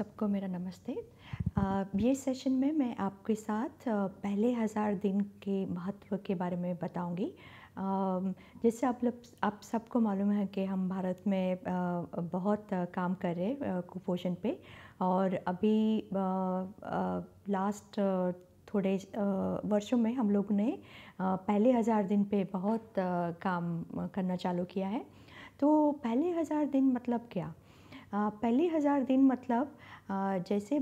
सबको मेरा नमस्ते ये सेशन में मैं आपके साथ पहले हज़ार दिन के महत्व के बारे में बताऊंगी जैसे आप लोग आप सबको मालूम है कि हम भारत में बहुत काम कर रहे हैं कुपोषण पे और अभी लास्ट थोड़े वर्षों में हम लोग ने पहले हज़ार दिन पे बहुत काम करना चालू किया है तो पहले हज़ार दिन मतलब क्या पहले हज़ार दिन मतलब जैसे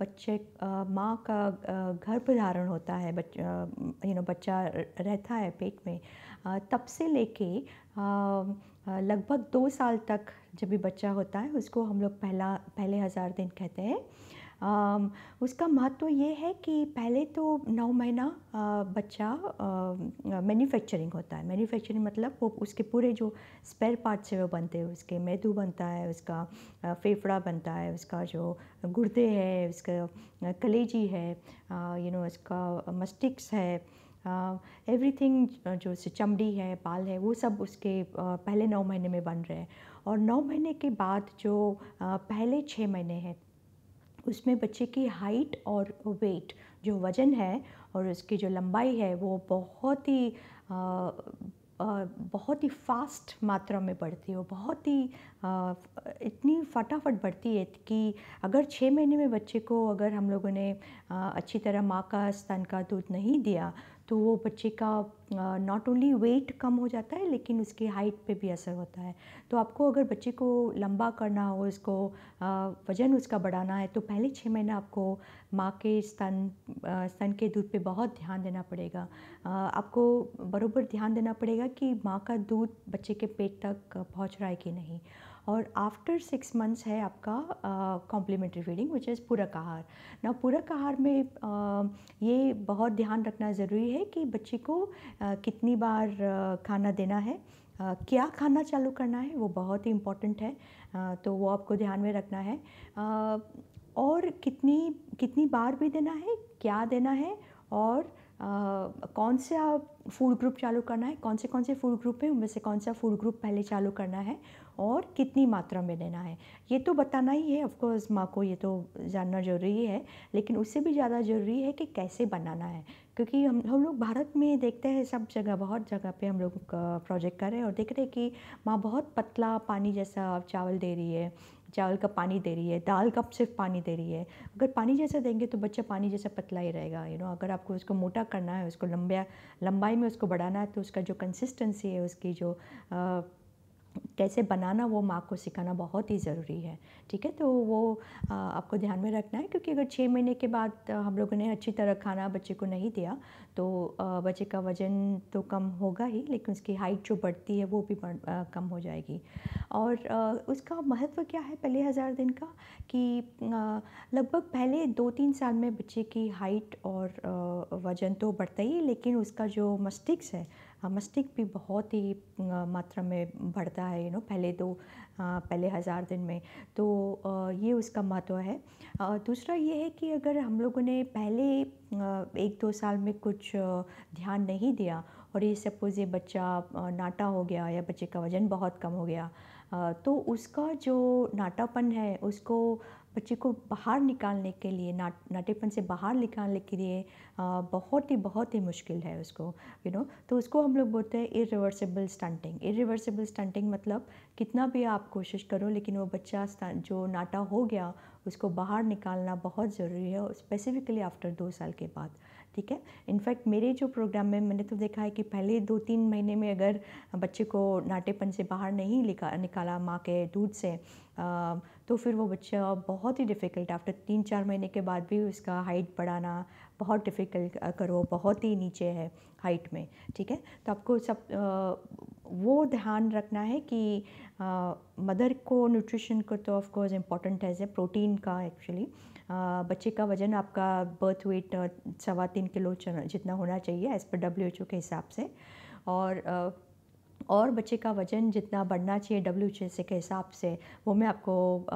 बच्चे माँ का धारण होता है बच्चा यू नो बच्चा रहता है पेट में तब से लेके लगभग दो साल तक जब भी बच्चा होता है उसको हम लोग पहला पहले हज़ार दिन कहते हैं उसका महत्व ये है कि पहले तो नौ महीना बच्चा मैन्युफैक्चरिंग होता है मैन्युफैक्चरिंग मतलब वो उसके पूरे जो स्पेयर पार्ट्स है वो बनते हैं उसके मैदू बनता है उसका फेफड़ा बनता है उसका जो गुर्दे है उसका कलेजी है यू नो उसका मस्टिक्स है एवरीथिंग uh, जो चमड़ी है बाल है वो सब उसके uh, पहले नौ महीने में बन रहे हैं और नौ महीने के बाद जो uh, पहले छः महीने हैं उसमें बच्चे की हाइट और वेट जो वज़न है और उसकी जो लंबाई है वो बहुत ही बहुत ही फास्ट मात्रा में बढ़ती है बहुत ही इतनी फटाफट बढ़ती है कि अगर छः महीने में बच्चे को अगर हम लोगों ने अच्छी तरह माँ का स्तन का दूध नहीं दिया तो वो बच्चे का नॉट ओनली वेट कम हो जाता है लेकिन उसकी हाइट पे भी असर होता है तो आपको अगर बच्चे को लंबा करना हो इसको वज़न उसका बढ़ाना है तो पहले छः महीने आपको माँ के स्तन स्तन के दूध पे बहुत ध्यान देना पड़ेगा आपको बरोबर ध्यान देना पड़ेगा कि माँ का दूध बच्चे के पेट तक पहुँच रहा है कि नहीं और आफ्टर सिक्स मंथ्स है आपका कॉम्प्लीमेंट्री फीडिंग विच इज़ पूरक आहार ना पूरक आहार में uh, ये बहुत ध्यान रखना ज़रूरी है कि बच्चे को uh, कितनी बार uh, खाना देना है Uh, क्या खाना चालू करना है वो बहुत ही इम्पोर्टेंट है uh, तो वो आपको ध्यान में रखना है uh, और कितनी कितनी बार भी देना है क्या देना है और कौन सा फूड ग्रुप चालू करना है कौन से कौन से फूड ग्रुप हैं उनमें से कौन सा फूड ग्रुप पहले चालू करना है और कितनी मात्रा में लेना है ये तो बताना ही है ऑफकोर्स माँ को ये तो जानना ज़रूरी है लेकिन उससे भी ज़्यादा ज़रूरी है कि कैसे बनाना है क्योंकि हम हम लोग भारत में देखते हैं सब जगह बहुत जगह पे हम लोग प्रोजेक्ट कर रहे हैं और देख रहे हैं कि माँ बहुत पतला पानी जैसा चावल दे रही है चावल का पानी दे रही है दाल का सिर्फ पानी दे रही है अगर पानी जैसा देंगे तो बच्चा पानी जैसा पतला ही रहेगा यू नो अगर आपको उसको मोटा करना है उसको लंबा लंबाई में उसको बढ़ाना है तो उसका जो कंसिस्टेंसी है उसकी जो कैसे बनाना वो माँ को सिखाना बहुत ही ज़रूरी है ठीक है तो वो आपको ध्यान में रखना है क्योंकि अगर छः महीने के बाद हम लोगों ने अच्छी तरह खाना बच्चे को नहीं दिया तो बच्चे का वज़न तो कम होगा ही लेकिन उसकी हाइट जो बढ़ती है वो भी कम हो जाएगी और उसका महत्व क्या है पहले हज़ार दिन का कि लगभग पहले दो तीन साल में बच्चे की हाइट और वज़न तो बढ़ता ही लेकिन उसका जो मस्तिष्क है हाँ, मस्तिष्क भी बहुत ही मात्रा में बढ़ता है यू नो पहले दो पहले हज़ार दिन में तो ये उसका महत्व है दूसरा ये है कि अगर हम लोगों ने पहले एक दो साल में कुछ ध्यान नहीं दिया और ये सपोज़ ये बच्चा नाटा हो गया या बच्चे का वज़न बहुत कम हो गया तो उसका जो नाटापन है उसको बच्चे को बाहर निकालने के लिए नाट नाटेपन से बाहर निकालने के लिए आ, बहुत ही बहुत ही मुश्किल है उसको यू you नो know? तो उसको हम लोग बोलते हैं इरिवर्सिबल स्टंटिंग इरिवर्सिबल स्टंटिंग मतलब कितना भी आप कोशिश करो लेकिन वो बच्चा जो नाटा हो गया उसको बाहर निकालना बहुत ज़रूरी है स्पेसिफिकली आफ्टर दो साल के बाद ठीक है इनफैक्ट मेरे जो प्रोग्राम में मैंने तो देखा है कि पहले दो तीन महीने में अगर बच्चे को नाटेपन से बाहर नहीं निकाला माँ के दूध से आ, तो फिर वो बच्चा बहुत ही डिफ़िकल्ट आफ्टर तीन चार महीने के बाद भी उसका हाइट बढ़ाना बहुत डिफ़िकल्ट करो बहुत ही नीचे है हाइट में ठीक है तो आपको सब वो ध्यान रखना है कि मदर को न्यूट्रिशन को तो ऑफकोर्स इम्पॉर्टेंट है प्रोटीन का एक्चुअली बच्चे का वज़न आपका बर्थ वेट सवा तीन किलो जितना होना चाहिए एज़ पर डब्ल्यू के हिसाब से और और बच्चे का वज़न जितना बढ़ना चाहिए डब्ल्यू के हिसाब से वो मैं आपको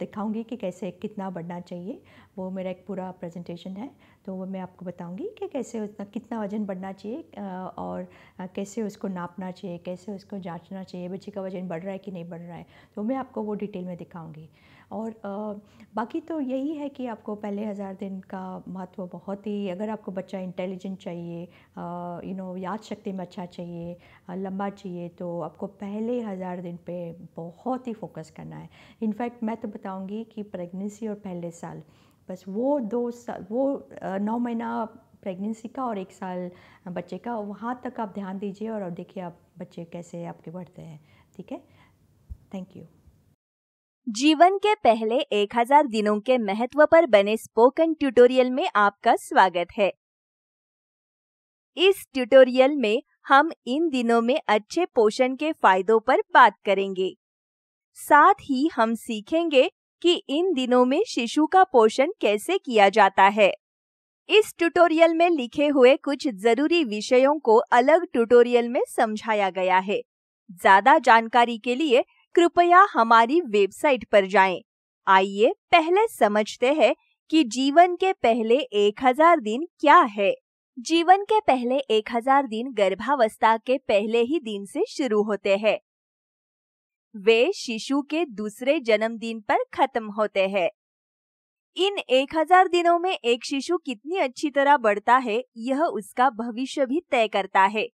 दिखाऊंगी कि कैसे कितना बढ़ना चाहिए वो मेरा एक पूरा प्रेजेंटेशन है तो वो मैं आपको बताऊंगी कि कैसे उतना कितना वज़न बढ़ना चाहिए और कैसे उसको नापना चाहिए कैसे उसको जांचना चाहिए बच्चे का वज़न बढ़ रहा है कि नहीं बढ़ रहा है तो मैं आपको वो डिटेल में दिखाऊंगी और बाकी तो यही है कि आपको पहले हज़ार दिन का महत्व बहुत ही अगर आपको बच्चा इंटेलिजेंट चाहिए यू नो याद शक्ति में अच्छा चाहिए लंबा चाहिए तो आपको पहले हज़ार दिन पे बहुत ही फोकस करना है इनफैक्ट मैं तो बताऊँगी कि प्रेगनेंसी और पहले साल बस वो दो साल वो नौ महीना प्रेगनेंसी का और एक साल बच्चे का वहाँ तक आप ध्यान दीजिए और देखिए आप बच्चे कैसे आपके बढ़ते हैं ठीक है थैंक यू जीवन के पहले 1000 दिनों के महत्व पर बने स्पोकन ट्यूटोरियल में आपका स्वागत है इस ट्यूटोरियल में हम इन दिनों में अच्छे पोषण के फायदों पर बात करेंगे साथ ही हम सीखेंगे कि इन दिनों में शिशु का पोषण कैसे किया जाता है इस ट्यूटोरियल में लिखे हुए कुछ जरूरी विषयों को अलग ट्यूटोरियल में समझाया गया है ज्यादा जानकारी के लिए कृपया हमारी वेबसाइट पर जाएं। आइए पहले समझते हैं कि जीवन के पहले 1000 दिन क्या है जीवन के पहले 1000 दिन गर्भावस्था के पहले ही दिन से शुरू होते हैं वे शिशु के दूसरे जन्मदिन पर खत्म होते हैं इन 1000 दिनों में एक शिशु कितनी अच्छी तरह बढ़ता है यह उसका भविष्य भी तय करता है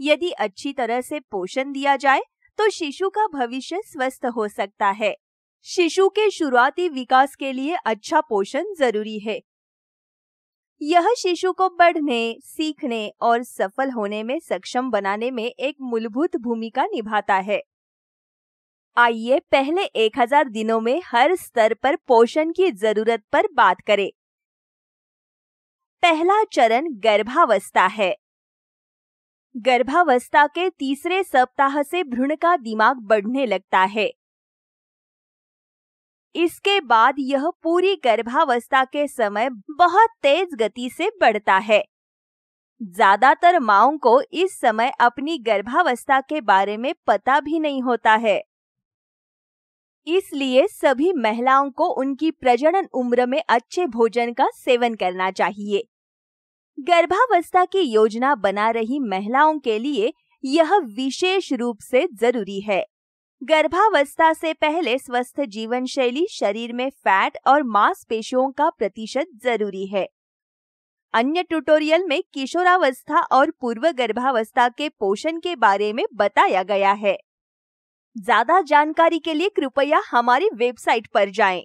यदि अच्छी तरह से पोषण दिया जाए तो शिशु का भविष्य स्वस्थ हो सकता है शिशु के शुरुआती विकास के लिए अच्छा पोषण जरूरी है यह शिशु को बढ़ने सीखने और सफल होने में सक्षम बनाने में एक मूलभूत भूमिका निभाता है आइए पहले 1000 दिनों में हर स्तर पर पोषण की जरूरत पर बात करें पहला चरण गर्भावस्था है गर्भावस्था के तीसरे सप्ताह से भ्रूण का दिमाग बढ़ने लगता है इसके बाद यह पूरी गर्भावस्था के समय बहुत तेज गति से बढ़ता है ज्यादातर माओ को इस समय अपनी गर्भावस्था के बारे में पता भी नहीं होता है इसलिए सभी महिलाओं को उनकी प्रजनन उम्र में अच्छे भोजन का सेवन करना चाहिए गर्भावस्था की योजना बना रही महिलाओं के लिए यह विशेष रूप से जरूरी है गर्भावस्था से पहले स्वस्थ जीवन शैली शरीर में फैट और मांसपेशियों का प्रतिशत जरूरी है अन्य ट्यूटोरियल में किशोरावस्था और पूर्व गर्भावस्था के पोषण के बारे में बताया गया है ज्यादा जानकारी के लिए कृपया हमारी वेबसाइट पर जाएं।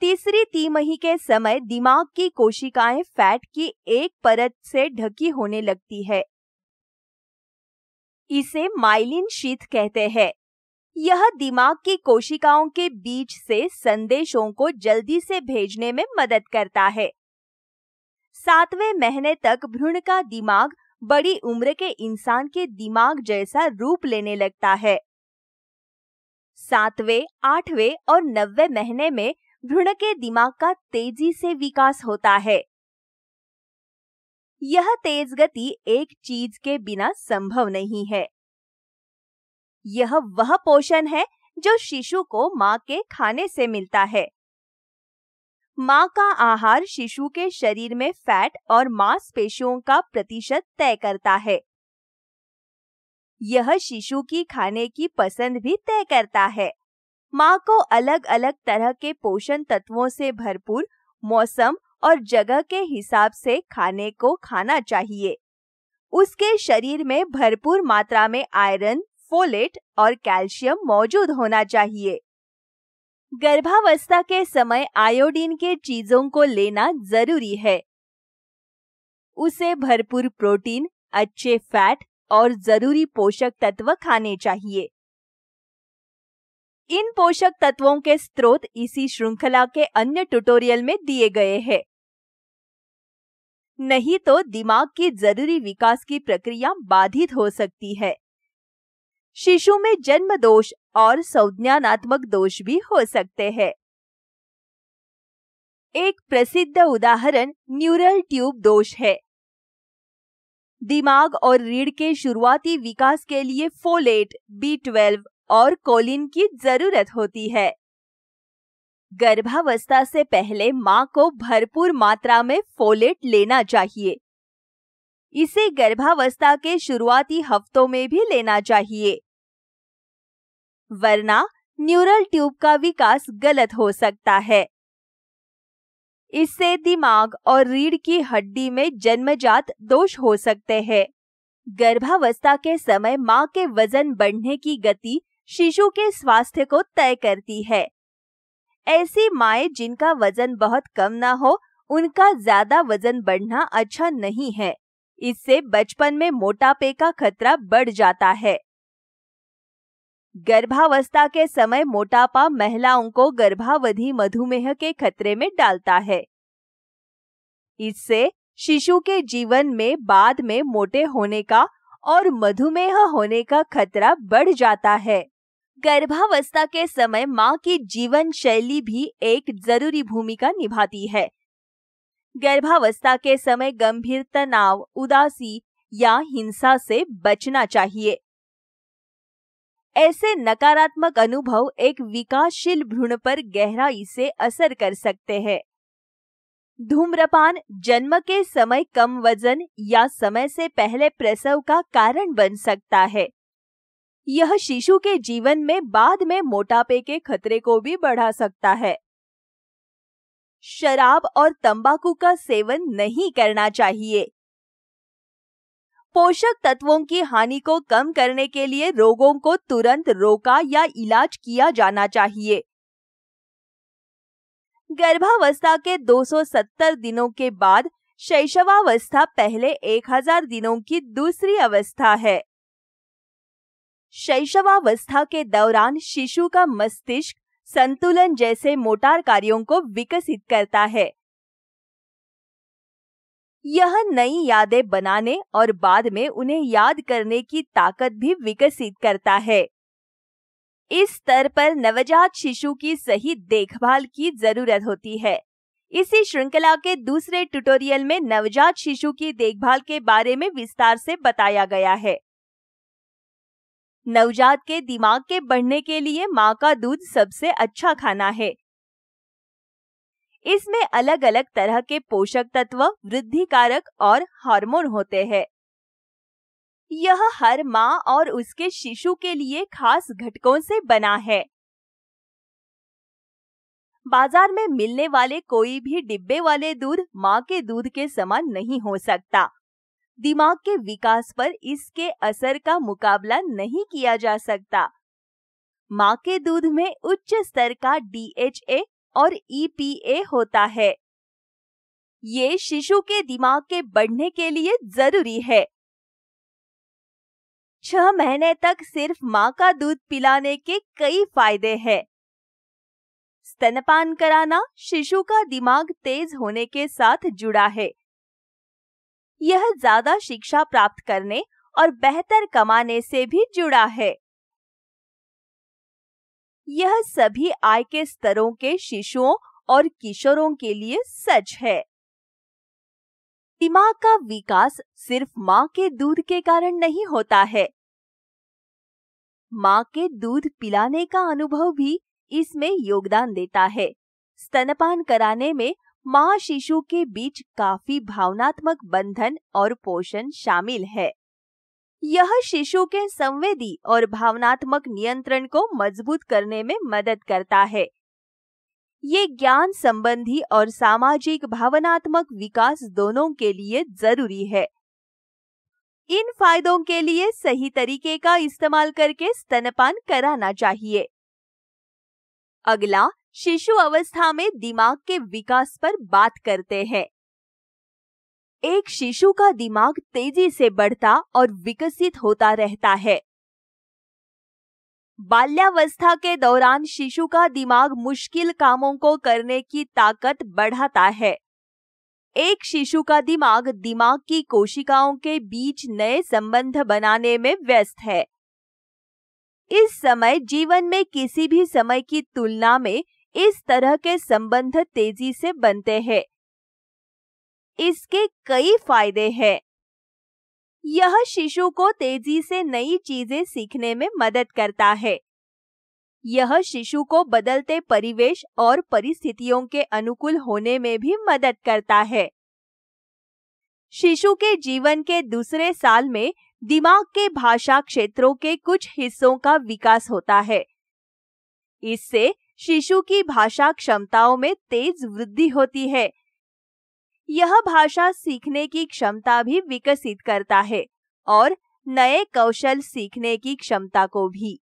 तीसरी तिमही के समय दिमाग की कोशिकाएं फैट की एक परत से ढकी होने लगती है इसे माइलिन शीत कहते हैं यह दिमाग की कोशिकाओं के बीच से संदेशों को जल्दी से भेजने में मदद करता है सातवें महीने तक भ्रूण का दिमाग बड़ी उम्र के इंसान के दिमाग जैसा रूप लेने लगता है सातवें आठवें और नब्बे महीने में भ्रूण के दिमाग का तेजी से विकास होता है यह तेज गति एक चीज के बिना संभव नहीं है यह वह पोषण है जो शिशु को मां के खाने से मिलता है मां का आहार शिशु के शरीर में फैट और मांसपेशियों का प्रतिशत तय करता है यह शिशु की खाने की पसंद भी तय करता है माँ को अलग अलग तरह के पोषण तत्वों से भरपूर मौसम और जगह के हिसाब से खाने को खाना चाहिए उसके शरीर में भरपूर मात्रा में आयरन फोलेट और कैल्शियम मौजूद होना चाहिए गर्भावस्था के समय आयोडीन के चीजों को लेना जरूरी है उसे भरपूर प्रोटीन अच्छे फैट और जरूरी पोषक तत्व खाने चाहिए इन पोषक तत्वों के स्रोत इसी श्रृंखला के अन्य ट्यूटोरियल में दिए गए हैं नहीं तो दिमाग की जरूरी विकास की प्रक्रिया बाधित हो सकती है शिशु में जन्म दोष और संज्ञानात्मक दोष भी हो सकते हैं एक प्रसिद्ध उदाहरण न्यूरल ट्यूब दोष है दिमाग और रीढ़ के शुरुआती विकास के लिए फोलेट बी ट्वेल्व और कोलिन की जरूरत होती है गर्भावस्था से पहले मां को भरपूर मात्रा में फोलेट लेना चाहिए इसे गर्भावस्था के शुरुआती हफ्तों में भी लेना चाहिए वरना न्यूरल ट्यूब का विकास गलत हो सकता है इससे दिमाग और रीढ़ की हड्डी में जन्मजात दोष हो सकते हैं गर्भावस्था के समय मां के वजन बढ़ने की गति शिशु के स्वास्थ्य को तय करती है ऐसी माए जिनका वजन बहुत कम ना हो उनका ज्यादा वजन बढ़ना अच्छा नहीं है इससे बचपन में मोटापे का खतरा बढ़ जाता है गर्भावस्था के समय मोटापा महिलाओं को गर्भावधि मधुमेह के खतरे में डालता है इससे शिशु के जीवन में बाद में मोटे होने का और मधुमेह होने का खतरा बढ़ जाता है गर्भावस्था के समय मां की जीवन शैली भी एक जरूरी भूमिका निभाती है गर्भावस्था के समय गंभीर तनाव उदासी या हिंसा से बचना चाहिए ऐसे नकारात्मक अनुभव एक विकासशील भ्रूण पर गहराई से असर कर सकते हैं धूम्रपान जन्म के समय कम वजन या समय से पहले प्रसव का कारण बन सकता है यह शिशु के जीवन में बाद में मोटापे के खतरे को भी बढ़ा सकता है शराब और तंबाकू का सेवन नहीं करना चाहिए पोषक तत्वों की हानि को कम करने के लिए रोगों को तुरंत रोका या इलाज किया जाना चाहिए गर्भावस्था के 270 दिनों के बाद शैशवावस्था पहले 1000 दिनों की दूसरी अवस्था है शैशवावस्था के दौरान शिशु का मस्तिष्क संतुलन जैसे मोटार कार्यों को विकसित करता है यह नई यादें बनाने और बाद में उन्हें याद करने की ताकत भी विकसित करता है इस स्तर पर नवजात शिशु की सही देखभाल की जरूरत होती है इसी श्रृंखला के दूसरे ट्यूटोरियल में नवजात शिशु की देखभाल के बारे में विस्तार से बताया गया है नवजात के दिमाग के बढ़ने के लिए माँ का दूध सबसे अच्छा खाना है इसमें अलग अलग तरह के पोषक तत्व वृद्धि कारक और हार्मोन होते हैं यह हर माँ और उसके शिशु के लिए खास घटकों से बना है बाजार में मिलने वाले कोई भी डिब्बे वाले दूध माँ के दूध के समान नहीं हो सकता दिमाग के विकास पर इसके असर का मुकाबला नहीं किया जा सकता माँ के दूध में उच्च स्तर का डीएचए और ईपीए e होता है ये शिशु के दिमाग के बढ़ने के लिए जरूरी है छह महीने तक सिर्फ माँ का दूध पिलाने के कई फायदे हैं। स्तनपान कराना शिशु का दिमाग तेज होने के साथ जुड़ा है यह ज्यादा शिक्षा प्राप्त करने और बेहतर कमाने से भी जुड़ा है यह सभी आय के स्तरों के शिशुओं और किशोरों के लिए सच है दिमाग का विकास सिर्फ माँ के दूध के कारण नहीं होता है माँ के दूध पिलाने का अनुभव भी इसमें योगदान देता है स्तनपान कराने में माँ शिशु के बीच काफी भावनात्मक बंधन और पोषण शामिल है यह शिशु के संवेदी और भावनात्मक नियंत्रण को मजबूत करने में मदद करता है ये ज्ञान संबंधी और सामाजिक भावनात्मक विकास दोनों के लिए जरूरी है इन फायदों के लिए सही तरीके का इस्तेमाल करके स्तनपान कराना चाहिए अगला शिशु अवस्था में दिमाग के विकास पर बात करते हैं एक शिशु का दिमाग तेजी से बढ़ता और विकसित होता रहता है बाल्यावस्था के दौरान शिशु का दिमाग मुश्किल कामों को करने की ताकत बढ़ाता है एक शिशु का दिमाग दिमाग की कोशिकाओं के बीच नए संबंध बनाने में व्यस्त है इस समय जीवन में किसी भी समय की तुलना में इस तरह के संबंध तेजी से बनते हैं इसके कई फायदे हैं यह शिशु को तेजी से नई चीजें सीखने में मदद करता है यह शिशु को बदलते परिवेश और परिस्थितियों के अनुकूल होने में भी मदद करता है शिशु के जीवन के दूसरे साल में दिमाग के भाषा क्षेत्रों के कुछ हिस्सों का विकास होता है इससे शिशु की भाषा क्षमताओं में तेज वृद्धि होती है यह भाषा सीखने की क्षमता भी विकसित करता है और नए कौशल सीखने की क्षमता को भी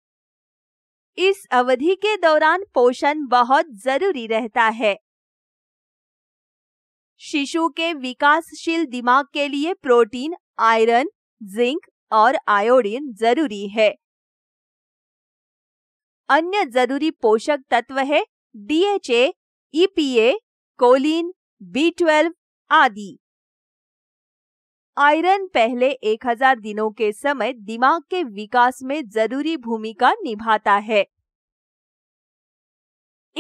इस अवधि के दौरान पोषण बहुत जरूरी रहता है शिशु के विकासशील दिमाग के लिए प्रोटीन आयरन जिंक और आयोडीन जरूरी है अन्य जरूरी पोषक तत्व है DHA EPA choline B twelve आदि आयरन पहले 1000 दिनों के समय दिमाग के विकास में जरूरी भूमिका निभाता है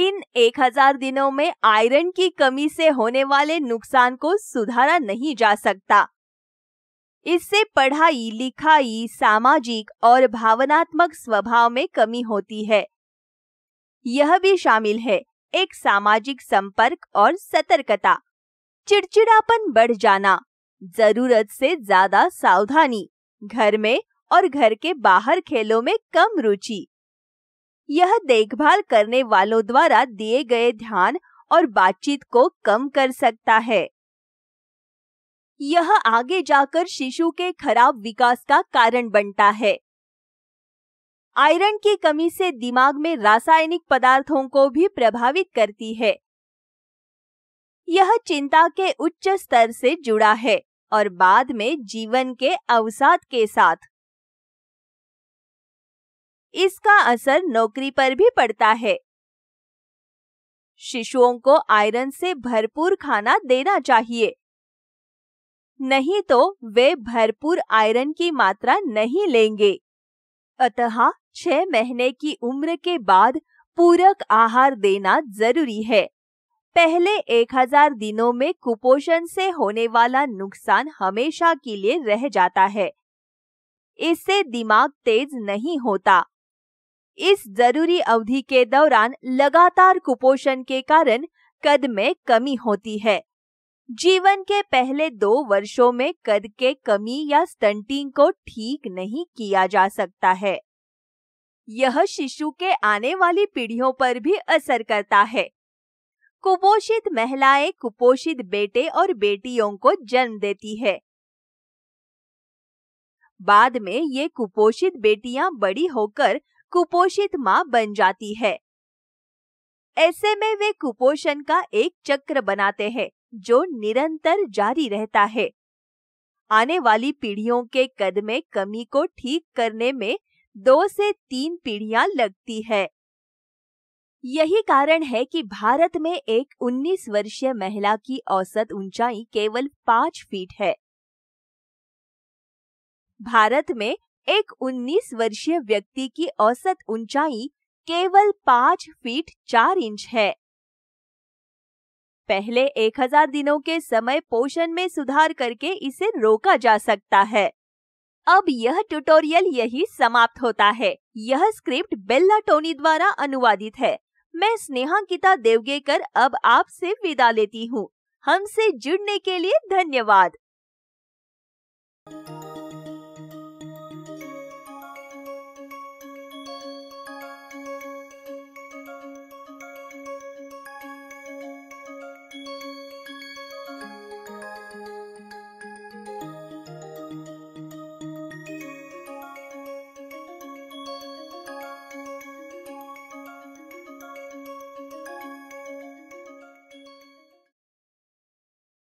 इन 1000 दिनों में आयरन की कमी से होने वाले नुकसान को सुधारा नहीं जा सकता इससे पढ़ाई लिखाई सामाजिक और भावनात्मक स्वभाव में कमी होती है यह भी शामिल है एक सामाजिक संपर्क और सतर्कता चिड़चिड़ापन बढ़ जाना जरूरत से ज्यादा सावधानी घर में और घर के बाहर खेलों में कम रुचि यह देखभाल करने वालों द्वारा दिए गए ध्यान और बातचीत को कम कर सकता है यह आगे जाकर शिशु के खराब विकास का कारण बनता है आयरन की कमी से दिमाग में रासायनिक पदार्थों को भी प्रभावित करती है यह चिंता के उच्च स्तर से जुड़ा है और बाद में जीवन के अवसाद के साथ इसका असर नौकरी पर भी पड़ता है शिशुओं को आयरन से भरपूर खाना देना चाहिए नहीं तो वे भरपूर आयरन की मात्रा नहीं लेंगे अतः छह महीने की उम्र के बाद पूरक आहार देना जरूरी है पहले 1000 दिनों में कुपोषण से होने वाला नुकसान हमेशा के लिए रह जाता है इससे दिमाग तेज नहीं होता इस जरूरी अवधि के दौरान लगातार कुपोषण के कारण कद में कमी होती है जीवन के पहले दो वर्षों में कद के कमी या स्टंटिंग को ठीक नहीं किया जा सकता है यह शिशु के आने वाली पीढ़ियों पर भी असर करता है कुपोषित महिलाएं कुपोषित बेटे और बेटियों को जन्म देती है बाद में ये कुपोषित बेटियां बड़ी होकर कुपोषित माँ बन जाती है ऐसे में वे कुपोषण का एक चक्र बनाते हैं जो निरंतर जारी रहता है आने वाली पीढ़ियों के कद में कमी को ठीक करने में दो से तीन पीढ़ियां लगती है यही कारण है कि भारत में एक 19 वर्षीय महिला की औसत ऊंचाई केवल 5 फीट है भारत में एक 19 वर्षीय व्यक्ति की औसत ऊंचाई केवल 5 फीट 4 इंच है पहले 1000 दिनों के समय पोषण में सुधार करके इसे रोका जा सकता है अब यह ट्यूटोरियल यही समाप्त होता है यह स्क्रिप्ट बेल्ला टोनी द्वारा अनुवादित है मैं स्नेहा गीता देवगेकर अब आपसे विदा लेती हूँ हमसे जुड़ने के लिए धन्यवाद